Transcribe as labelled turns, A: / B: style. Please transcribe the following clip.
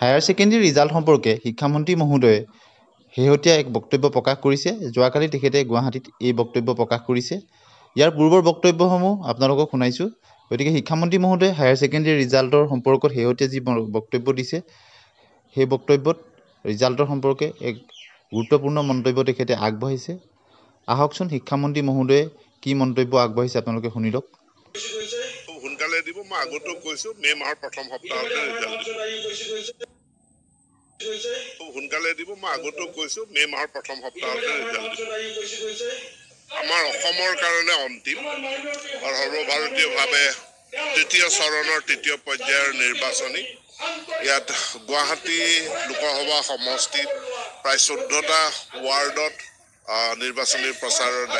A: higher secondary result সম্পৰ্কে শিক্ষামন্ত্ৰী মহোদয়ে শেহতীয়া এক বক্তব্য প্ৰকাশ কৰিছে যোৱাকালি তেখেতে গুৱাহাটীত এই বক্তব্য প্ৰকাশ কৰিছে ইয়াৰ পূৰ্বৰ বক্তব্যসমূহ আপোনালোকক শুনাইছোঁ গতিকে শিক্ষামন্ত্ৰী মহোদয়ে হায়াৰ ছেকেণ্ডেৰী ৰিজাল্টৰ সম্পৰ্কত শেহতীয়া যি বক্তব্য দিছে সেই বক্তব্যত ৰিজাল্টৰ সম্পৰ্কে এক গুৰুত্বপূৰ্ণ মন্তব্য তেখেতে আগবাঢ়িছে আহকচোন শিক্ষামন্ত্ৰী মহোদয়ে কি মন্তব্য আগবাঢ়িছে আপোনালোকে শুনি লওক
B: সোনকালে দিব মই আগতেও কৈছোঁ মে' মাহৰ প্ৰথম সপ্তাহতে সোনকালে দিব মই আগতেও কৈছো মে মাহৰ প্ৰথম সপ্তাহতে
C: আমাৰ অসমৰ
B: কাৰণে অন্তিম আৰু সৰ্বভাৰতীয়ভাৱে তৃতীয় চৰণৰ তৃতীয় পৰ্যায়ৰ নিৰ্বাচনী ইয়াত গুৱাহাটী লোকসভা সমষ্টিত প্ৰায় চৈধ্যটা ৱাৰ্ডত
D: নিৰ্বাচনী প্ৰচাৰৰ দায়িত্ব